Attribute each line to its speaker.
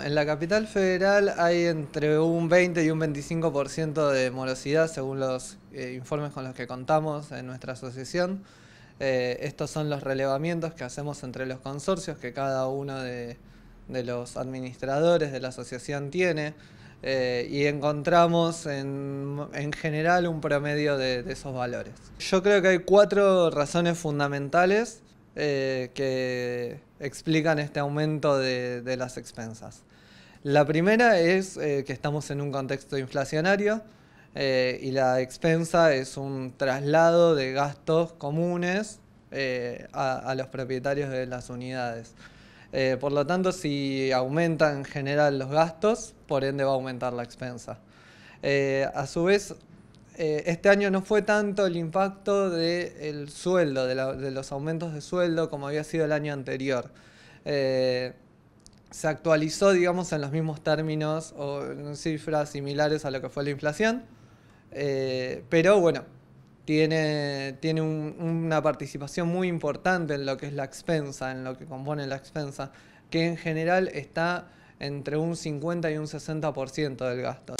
Speaker 1: En la capital federal hay entre un 20 y un 25% de morosidad, según los eh, informes con los que contamos en nuestra asociación. Eh, estos son los relevamientos que hacemos entre los consorcios que cada uno de, los administradores de la asociación tiene. Eh, y encontramos en, general un promedio de esos valores. Yo creo que hay cuatro razones fundamentales eh, que explican este aumento de, las expensas. La primera es eh, que estamos en un contexto inflacionario eh, y la expensa es un traslado de gastos comunes a, a, los propietarios de las unidades. por lo tanto, si aumentan en general los gastos, por ende va a aumentar la expensa. a su vez, eh, este año no fue tanto el impacto del sueldo, de, los aumentos de sueldo como había sido el año anterior. Eh, se actualizó, digamos, en los mismos términos o en cifras similares a lo que fue la inflación, eh, pero bueno, tiene, tiene una participación muy importante en lo que es la expensa, en lo que compone la expensa, que en general está entre un 50 y un 60% del gasto.